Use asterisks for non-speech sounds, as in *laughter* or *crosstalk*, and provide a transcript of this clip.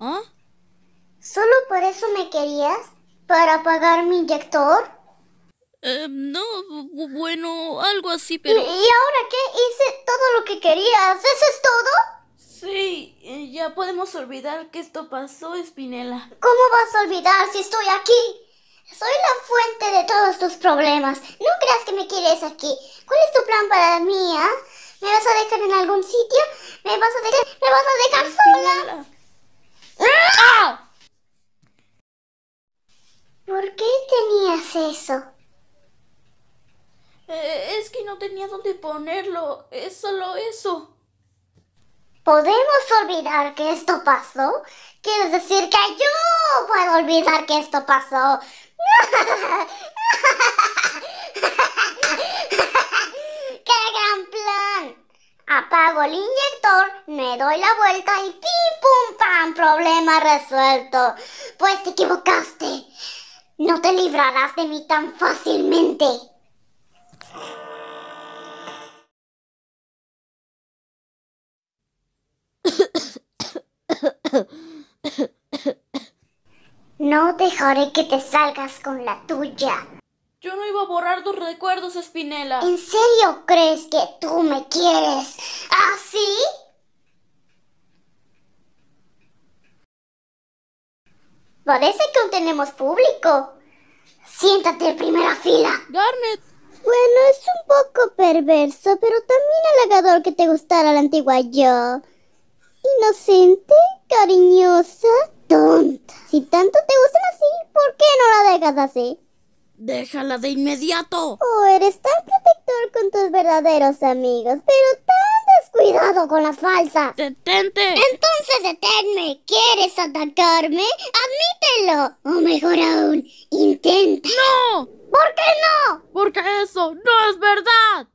¿Ah? ¿Solo por eso me querías? ¿Para pagar mi inyector? Eh, no, bueno, algo así, pero... ¿Y, ahora qué? Hice todo lo que querías. ¿Eso es todo? Sí, ya podemos olvidar que esto pasó, Espinela. ¿Cómo vas a olvidar si estoy aquí? Soy la fuente de todos tus problemas. No creas que me quieres aquí. ¿Cuál es tu plan para mí, ah? ¿Me vas a dejar en algún sitio? ¿Me vas a dejar, me vas a dejar sola? ¿Por qué tenías eso? Eh, es que no tenía dónde ponerlo. Es solo eso. ¿Podemos olvidar que esto pasó? Quiero decir que yo puedo olvidar que esto pasó? *laughs* ¡Qué gran plan! Apago el inyector, me doy la vuelta y ¡pim pum! problema resuelto, pues te equivocaste. No te librarás de mí tan fácilmente. No dejaré que te salgas con la tuya. Yo no iba a borrar tus recuerdos, Espinela. ¿En serio crees que tú me quieres así? ¿Ah, Parece que aún tenemos público. Siéntate en primera fila. Garnet. Bueno, es un poco perverso, pero también halagador que te gustara la antigua yo. Inocente, cariñosa, tonta. Si tanto te gustan así, ¿por qué no la dejas así? Déjala de inmediato. Oh, eres tan protector con tus verdaderos amigos, pero con la falsa! ¡Detente! Entonces detenme! ¿Quieres atacarme? Admítelo. O mejor aún, intenta. ¡No! ¿Por qué no? Porque eso no es verdad.